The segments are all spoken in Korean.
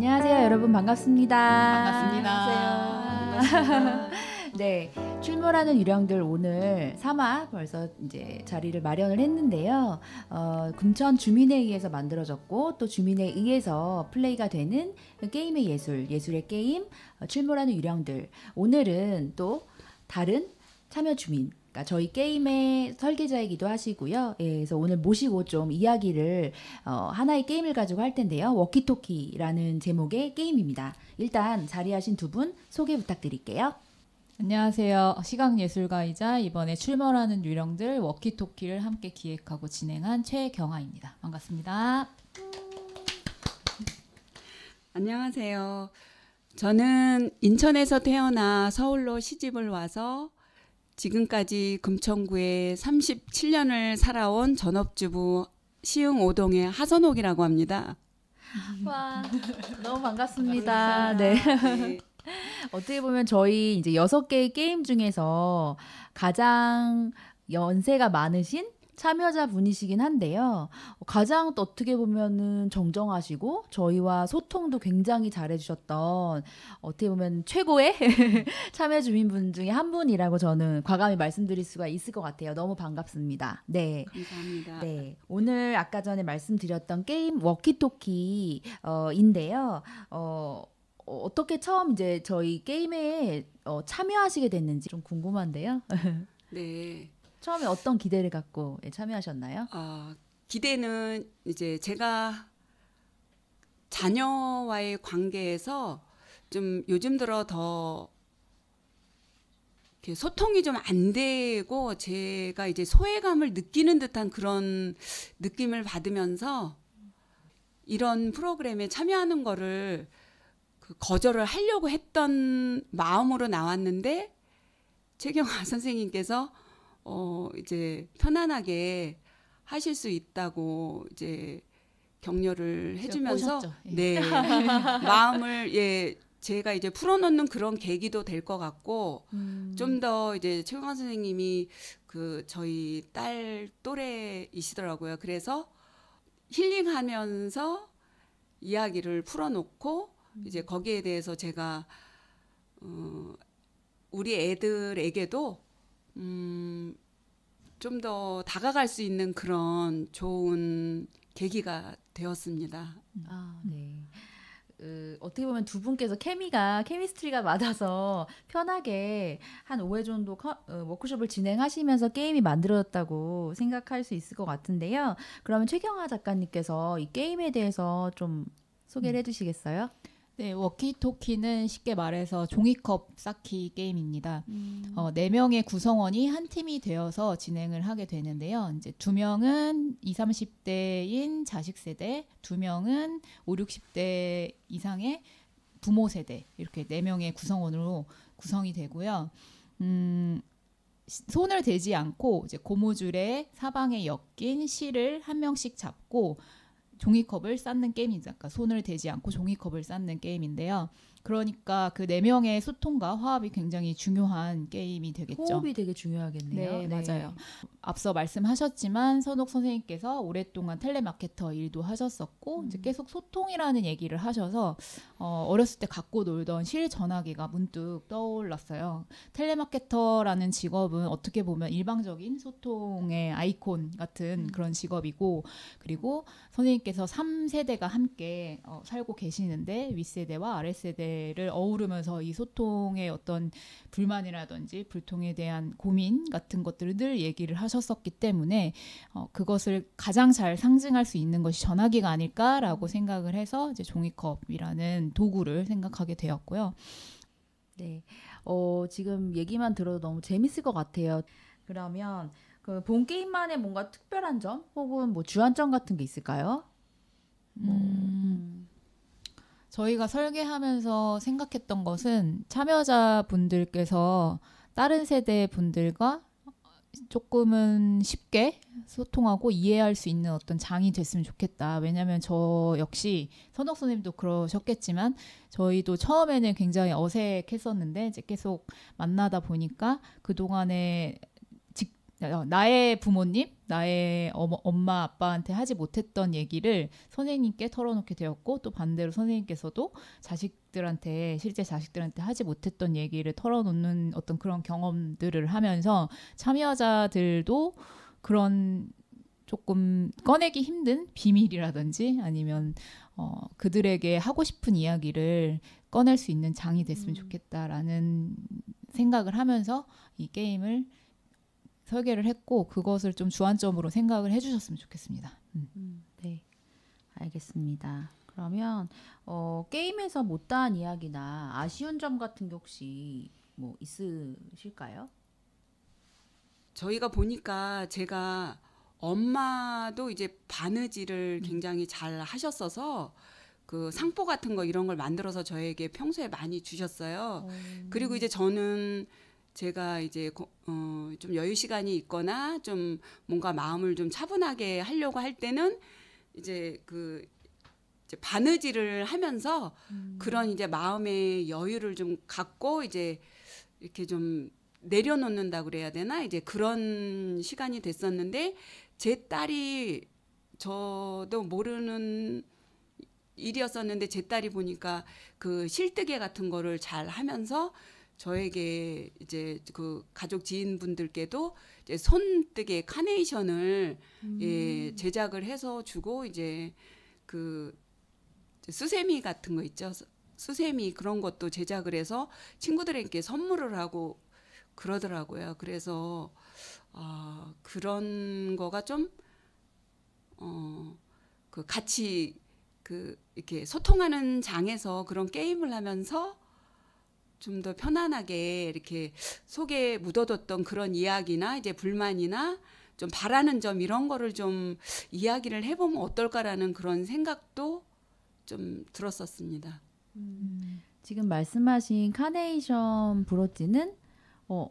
안녕하세요, 여러분 반갑습니다. 음, 반갑습니다. 안녕하세요. 네, 출몰하는 유령들 오늘 3화 벌써 이제 자리를 마련을 했는데요. 어, 금천 주민에 의해서 만들어졌고 또 주민에 의해서 플레이가 되는 게임의 예술, 예술의 게임, 어, 출몰하는 유령들. 오늘은 또 다른 참여 주민 그러니까 저희 게임의 설계자이기도 하시고요. 예, 그래서 오늘 모시고 좀 이야기를 어, 하나의 게임을 가지고 할 텐데요. 워키토키라는 제목의 게임입니다. 일단 자리하신 두 분 소개 부탁드릴게요. 안녕하세요. 시각예술가이자 이번에 출몰하는 유령들 워키토키를 함께 기획하고 진행한 최경아입니다. 반갑습니다. 안녕하세요. 저는 인천에서 태어나 서울로 시집을 와서 지금까지 금천구에 37년을 살아온 전업주부 시흥 오동의 하선옥이라고 합니다. 와, 너무 반갑습니다. 네. 네. 어떻게 보면 저희 이제 여섯 개의 게임 중에서 가장 연세가 많으신 참여자분이시긴 한데요. 가장 또 어떻게 보면은 정정하시고 저희와 소통도 굉장히 잘해주셨던 어떻게 보면 최고의 참여 주민분 중에 한 분이라고 저는 과감히 말씀드릴 수가 있을 것 같아요. 너무 반갑습니다. 네. 감사합니다. 네. 오늘 아까 전에 말씀드렸던 게임 워키토키인데요. 어, 어, 어, 어떻게 처음 이제 저희 게임에 어, 참여하시게 됐는지 좀 궁금한데요. 네. 처음에 어떤 기대를 갖고 예, 참여하셨나요? 어, 기대는 이제 제가 자녀와의 관계에서 좀 요즘 들어 더 소통이 좀 안 되고 제가 이제 소외감을 느끼는 듯한 그런 느낌을 받으면서 이런 프로그램에 참여하는 거를 그 거절을 하려고 했던 마음으로 나왔는데 최경화 선생님께서 어, 이제 편안하게 하실 수 있다고 이제 격려를 해주면서 예. 네. 네 마음을 예 제가 이제 풀어놓는 그런 계기도 될 것 같고 음. 좀더 이제 최강 선생님이 그 저희 딸 또래이시더라고요. 그래서 힐링하면서 이야기를 풀어놓고 음. 이제 거기에 대해서 제가 어, 우리 애들에게도 음, 좀 더 다가갈 수 있는 그런 좋은 계기가 되었습니다. 음. 아, 네. 그, 어떻게 보면 두 분께서 케미가 케미스트리가 맞아서 편하게 한 5회 정도 커, 어, 워크숍을 진행하시면서 게임이 만들어졌다고 생각할 수 있을 것 같은데요. 그러면 최경화 작가님께서 이 게임에 대해서 좀 소개를 음. 해주시겠어요? 네, 워키토키는 쉽게 말해서 종이컵 쌓기 게임입니다. 음. 어, 4명의 구성원이 한 팀이 되어서 진행을 하게 되는데요. 이제 2명은 20, 30대인 자식 세대, 2명은 5, 60대 이상의 부모 세대, 이렇게 4명의 구성원으로 구성이 되고요. 음, 손을 대지 않고 이제 고무줄에 사방에 엮인 실을 한 명씩 잡고 종이컵을 쌓는 게임이죠. 그러니까 손을 대지 않고 종이컵을 쌓는 게임인데요. 그러니까 그 네 명의 소통과 화합이 굉장히 중요한 게임이 되겠죠. 호흡이 되게 중요하겠네요. 네, 네. 맞아요. 앞서 말씀하셨지만 선옥 선생님께서 오랫동안 텔레마케터 일도 하셨었고 음. 이제 계속 소통이라는 얘기를 하셔서 어, 어렸을 때 갖고 놀던 실 전화기가 문득 떠올랐어요. 텔레마케터라는 직업은 어떻게 보면 일방적인 소통의 아이콘 같은 음. 그런 직업이고 그리고 선생님께서 삼세대가 함께 어, 살고 계시는데 윗세대와 아랫세대 문제를 어우르면서 이 소통의 어떤 불만이라든지 불통에 대한 고민 같은 것들을 늘 얘기를 하셨었기 때문에 어, 그것을 가장 잘 상징할 수 있는 것이 전화기가 아닐까라고 생각을 해서 이제 종이컵이라는 도구를 생각하게 되었고요. 네. 어, 지금 얘기만 들어도 너무 재밌을 것 같아요. 그러면 그본 게임만의 뭔가 특별한 점 혹은 뭐 주안점 같은 게 있을까요? 뭐. 음. 뭐. 저희가 설계하면서 생각했던 것은 참여자분들께서 다른 세대 분들과 조금은 쉽게 소통하고 이해할 수 있는 어떤 장이 됐으면 좋겠다. 왜냐하면 저 역시 선옥 선생님도 그러셨겠지만 저희도 처음에는 굉장히 어색했었는데 이제 계속 만나다 보니까 그 동안에 어, 나의 부모님, 나의 어머, 엄마, 아빠한테 하지 못했던 얘기를 선생님께 털어놓게 되었고 또 반대로 선생님께서도 자식들한테 실제 자식들한테 하지 못했던 얘기를 털어놓는 어떤 그런 경험들을 하면서 참여자들도 그런 조금 꺼내기 힘든 비밀이라든지 아니면 어, 그들에게 하고 싶은 이야기를 꺼낼 수 있는 장이 됐으면 음. 좋겠다라는 생각을 하면서 이 게임을 설계를 했고 그것을 좀 주안점으로 생각을 해주셨으면 좋겠습니다. 음. 음, 네, 알겠습니다. 그러면 어, 게임에서 못다한 이야기나 아쉬운 점 같은 게 혹시 뭐 있으실까요? 저희가 보니까 제가 엄마도 이제 바느질을 음. 굉장히 잘 하셨어서 그 상포 같은 거 이런 걸 만들어서 저에게 평소에 많이 주셨어요. 오. 그리고 이제 저는 제가 이제 어, 좀 여유 시간이 있거나 좀 뭔가 마음을 좀 차분하게 하려고 할 때는 이제 그 이제 바느질을 하면서 음. 그런 이제 마음의 여유를 좀 갖고 이제 이렇게 좀 내려놓는다 그래야 되나 이제 그런 시간이 됐었는데 제 딸이 저도 모르는 일이었었는데 제 딸이 보니까 그 실뜨개 같은 거를 잘 하면서 저에게 이제 그 가족 지인분들께도 이제 손뜨개 카네이션을 음. 예, 제작을 해서 주고 이제 그 수세미 같은 거 있죠. 수세미 그런 것도 제작을 해서 친구들에게 선물을 하고 그러더라고요. 그래서 아, 그런 거가 좀 어, 그 같이 그 이렇게 소통하는 장에서 그런 게임을 하면서 좀더 편안하게 이렇게 속에 묻어뒀던 그런 이야기나 이제 불만이나 좀 바라는 점 이런 거를 좀 이야기를 해보면 어떨까라는 그런 생각도 좀 들었었습니다. 음, 지금 말씀하신 카네이션 브로지는 어,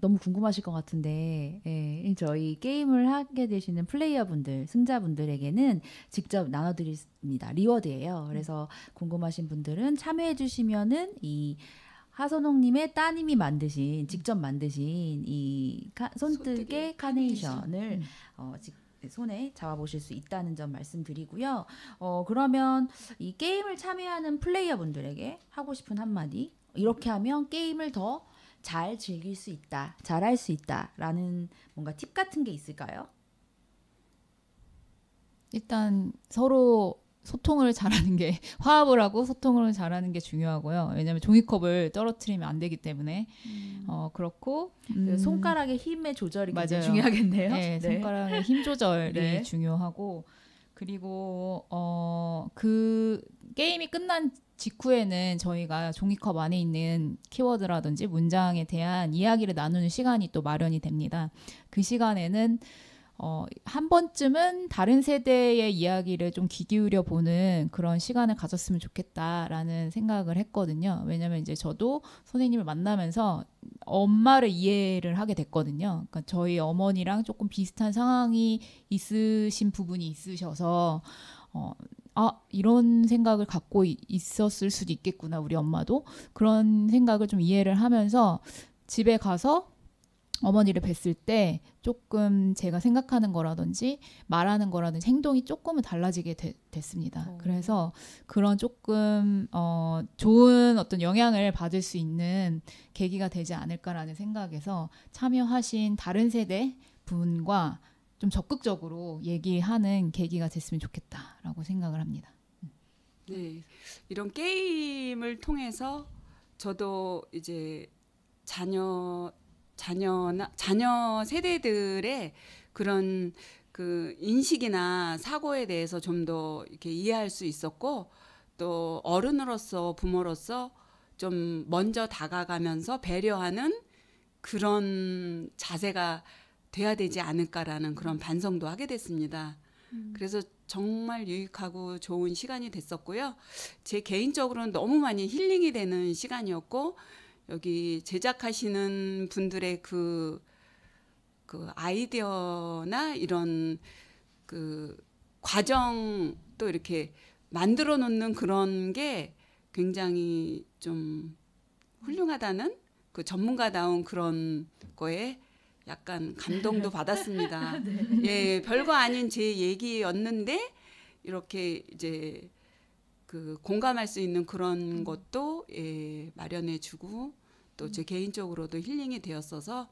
너무 궁금하실 것 같은데 예, 저희 게임을 하게 되시는 플레이어분들 승자분들에게는 직접 나눠드립니다 리워드예요 그래서 궁금하신 분들은 참여해 주시면은 이 하선홍님의 따님이 만드신 직접 만드신 이 카, 손뜨개 카네이션을 음. 어, 직, 손에 잡아보실 수 있다는 점 말씀드리고요. 어, 그러면 이 게임을 참여하는 플레이어분들에게 하고 싶은 한마디 이렇게 하면 게임을 더 잘 즐길 수 있다, 잘할 수 있다라는 뭔가 팁 같은 게 있을까요? 일단 서로 소통을 잘하는 게 화합을 하고 소통을 잘하는 게 중요하고요. 왜냐하면 종이컵을 떨어뜨리면 안 되기 때문에 음. 어 그렇고 그 음. 손가락의 힘의 조절이 맞아요. 굉장히 중요하겠네요. 네, 네. 손가락의 힘 조절이 네. 중요하고 그리고 어그 게임이 끝난 직후에는 저희가 종이컵 안에 있는 키워드라든지 문장에 대한 이야기를 나누는 시간이 또 마련이 됩니다. 그 시간에는 어, 한 번쯤은 다른 세대의 이야기를 좀 귀 기울여 보는 그런 시간을 가졌으면 좋겠다라는 생각을 했거든요. 왜냐면 이제 저도 선생님을 만나면서 엄마를 이해를 하게 됐거든요. 그러니까 저희 어머니랑 조금 비슷한 상황이 있으신 부분이 있으셔서 어, 아, 이런 생각을 갖고 있었을 수도 있겠구나, 우리 엄마도. 그런 생각을 좀 이해를 하면서 집에 가서 어머니를 뵀을 때 조금 제가 생각하는 거라든지 말하는 거라든지 행동이 조금은 달라지게 되, 됐습니다. 어. 그래서 그런 조금 어, 좋은 어떤 영향을 받을 수 있는 계기가 되지 않을까라는 생각에서 참여하신 다른 세대 분과 좀 적극적으로 얘기하는 계기가 됐으면 좋겠다라고 생각을 합니다. 네, 이런 게임을 통해서 저도 이제 자녀 자녀나 자녀 세대들의 그런 그 인식이나 사고에 대해서 좀 더 이렇게 이해할 수 있었고 또 어른으로서 부모로서 좀 먼저 다가가면서 배려하는 그런 자세가 돼야 되지 않을까라는 그런 반성도 하게 됐습니다. 음. 그래서 정말 유익하고 좋은 시간이 됐었고요. 제 개인적으로는 너무 많이 힐링이 되는 시간이었고 여기 제작하시는 분들의 그, 그 아이디어나 이런 그 과정 또 이렇게 만들어 놓는 그런 게 굉장히 좀 훌륭하다는 그 전문가다운 그런 거에 약간 감동도 받았습니다. 네. 예, 별거 아닌 제 얘기였는데 이렇게 이제 그 공감할 수 있는 그런 음. 것도 예, 마련해주고 또제 음. 개인적으로도 힐링이 되었어서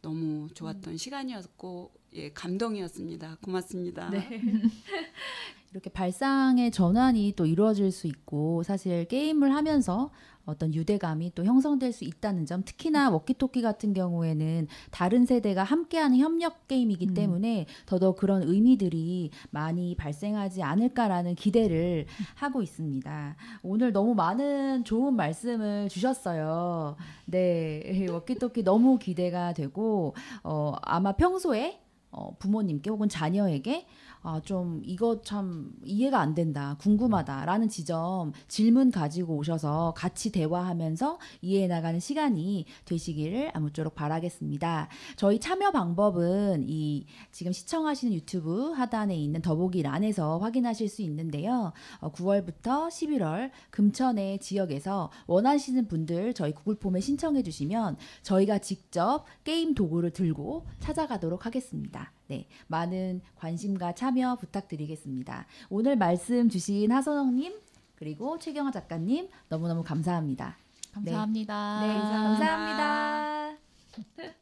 너무 좋았던 음. 시간이었고 예, 감동이었습니다. 고맙습니다. 네. 이렇게 발상의 전환이 또 이루어질 수 있고 사실 게임을 하면서 어떤 유대감이 또 형성될 수 있다는 점 특히나 음. 워키토키 같은 경우에는 다른 세대가 함께하는 협력 게임이기 음. 때문에 더더 욱 그런 의미들이 많이 발생하지 않을까라는 기대를 음. 하고 있습니다. 오늘 너무 많은 좋은 말씀을 주셨어요. 네, 워키토키 너무 기대가 되고 어, 아마 평소에 어, 부모님께 혹은 자녀에게 아, 좀 이거 참 이해가 안 된다, 궁금하다라는 지점 질문 가지고 오셔서 같이 대화하면서 이해해 나가는 시간이 되시기를 아무쪼록 바라겠습니다. 저희 참여 방법은 이 지금 시청하시는 유튜브 하단에 있는 더보기란에서 확인하실 수 있는데요. 어, 9월부터 11월 금천의 지역에서 원하시는 분들 저희 구글 폼에 신청해 주시면 저희가 직접 게임 도구를 들고 찾아가도록 하겠습니다. 네, 많은 관심과 참여 부탁드리겠습니다. 오늘 말씀 주신 하선영님 그리고 최경화 작가님 너무너무 감사합니다. 네. 감사합니다. 네, 네 감사합니다.